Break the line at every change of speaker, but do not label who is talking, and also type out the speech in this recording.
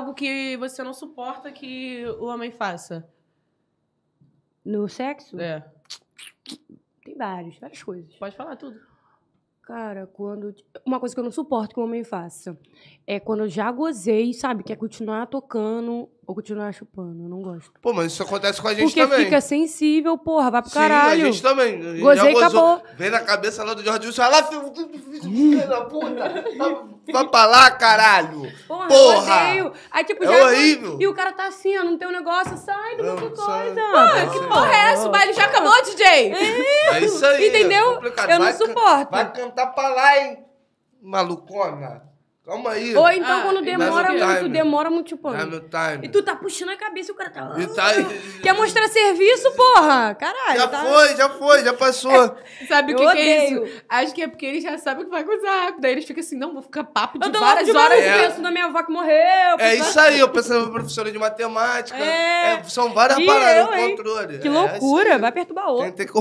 algo que você não suporta que o homem faça? No sexo? É. Tem vários, várias coisas. Pode falar tudo. Cara, quando. Uma coisa que eu não suporto que um homem faça é quando eu já gozei, sabe? Quer é continuar tocando ou continuar chupando. Eu não gosto. Pô, mas isso acontece com a gente Porque também. Porque fica sensível, porra, vai pro Sim, caralho. a gente também. gozei e acabou. Vem na cabeça lá do Jorge Wilson, vai lá, filho, da puta. Vai pra lá, caralho. Porra! porra. Aí, tipo, é já. Horrível. E o cara tá assim, ó, não tem um negócio, sai do meu coisa. Pô, que porra é essa? acabou, DJ! É, isso aí. Entendeu? É eu não suporto. Vai cantar pra lá, hein, malucona? Calma aí. Ou então ah, quando é, demora é muito, time. demora muito, tipo. meu time. E tu tá puxando a cabeça e o cara tá. E tá... Quer mostrar serviço, porra? Caralho. Já tá... foi, já foi, já passou. É, sabe o que, que, é isso? Acho que é porque eles já sabem o que vai coisar rápido. eles ficam assim, não, vou ficar papo de eu várias horas. É. penso na minha avó que morreu. É isso aí, eu penso na minha professora de matemática. É. É, são várias e paradas no controle. Que loucura, vai perturbar outro. tem que